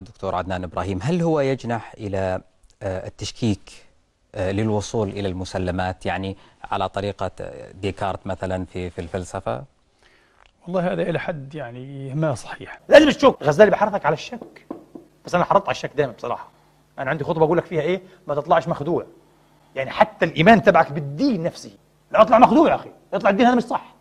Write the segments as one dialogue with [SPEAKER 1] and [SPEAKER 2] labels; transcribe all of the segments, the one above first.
[SPEAKER 1] دكتور عدنان إبراهيم هل هو يجنح إلى آه، التشكيك آه، للوصول إلى المسلمات يعني على طريقة آه، ديكارت مثلا في في الفلسفة
[SPEAKER 2] والله هذا إلى حد يعني ما صحيح
[SPEAKER 1] لازم تشك غزالي بحرثك على الشك
[SPEAKER 2] بس أنا حرضت على الشك دائما بصراحة أنا عندي خطبة بقول لك فيها إيه ما تطلعش مخدوع يعني حتى الإيمان تبعك بالدين نفسه لا اطلع مخدوع يا أخي اطلع الدين هذا مش صح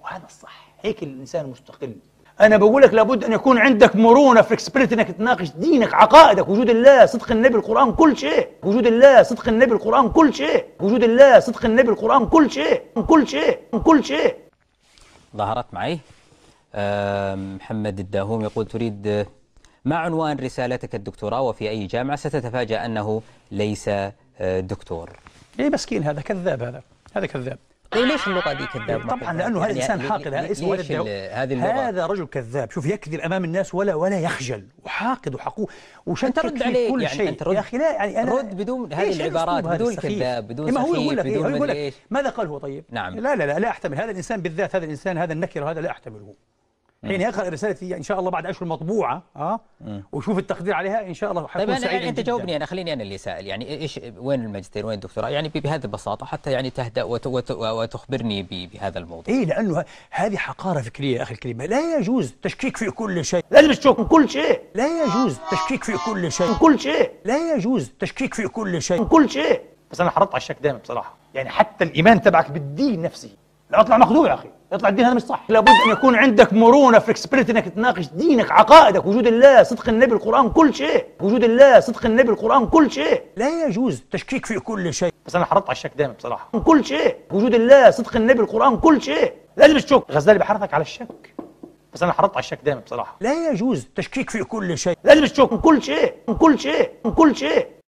[SPEAKER 2] وهذا الصح هيك الإنسان المستقل انا بقول لك لابد ان يكون عندك مرونه فلكسبيليتي انك تناقش دينك عقائدك وجود الله صدق النبي القران كل شيء وجود الله صدق النبي القران كل شيء وجود الله صدق النبي القران كل شيء كل شيء كل شيء
[SPEAKER 1] ظهرت معي محمد الداهوم يقول تريد ما عنوان رسالتك الدكتوراه وفي أي جامعة ستتفاجأ أنه ليس آه، دكتور
[SPEAKER 2] ليه مسكين هذا كذاب هذا هذا كذاب
[SPEAKER 1] طيب ليش اللغه دي
[SPEAKER 2] كذاب طبعا لانه هذا يعني انسان حاقد هذا اسمه هذا هذا رجل كذاب شوف يكذب امام الناس ولا ولا يخجل وحاقد وحقوق وشك رد عليه كل يعني شيء انت رد يا اخي لا يعني انا رد بدون هذه العبارات بدون كذاب بدون إيه، ما هو يقول لك بدون ماذا قال هو طيب نعم لا لا لا لا احتمل هذا الانسان بالذات هذا الانسان هذا النكر هذا لا احتمله حين يقرا رسالتي ان شاء الله بعد اشهر مطبوعه اه وشوف
[SPEAKER 1] التقدير عليها ان شاء الله حكون طيب أنا سعيد يعني انت جاوبني انا خليني انا اللي سائل يعني ايش وين الماجستير وين الدكتوراه يعني بهذه البساطه حتى يعني تهدا وتخبرني بهذا الموضوع اي لانه
[SPEAKER 2] هذه حقاره فكريه اخي الكريم لا يجوز تشكيك في كل شيء لازم تشك في كل شيء لا يجوز تشكيك في كل شيء في كل شيء لا يجوز تشكيك في كل شيء في كل شيء بس انا حرضت على الشك دائما بصراحه يعني حتى الايمان تبعك بالدين نفسه لا اطلع مخدوع يا اخي يطلع الدين هذا مش صح لابد ان يكون عندك مرونه فلكسبيليتي انك تناقش دينك عقائدك وجود الله صدق النبي القران كل شيء وجود الله صدق النبي القران كل شيء لا يجوز التشكيك في كل شيء بس انا حرضت على الشك دائما بصراحه كل شيء وجود الله صدق النبي القران كل شيء لازم تشك غزالي بحرضك على الشك بس انا حرضت على الشك دائما بصراحه لا يجوز التشكيك في كل شيء لازم الشك كل شيء كل شيء كل شيء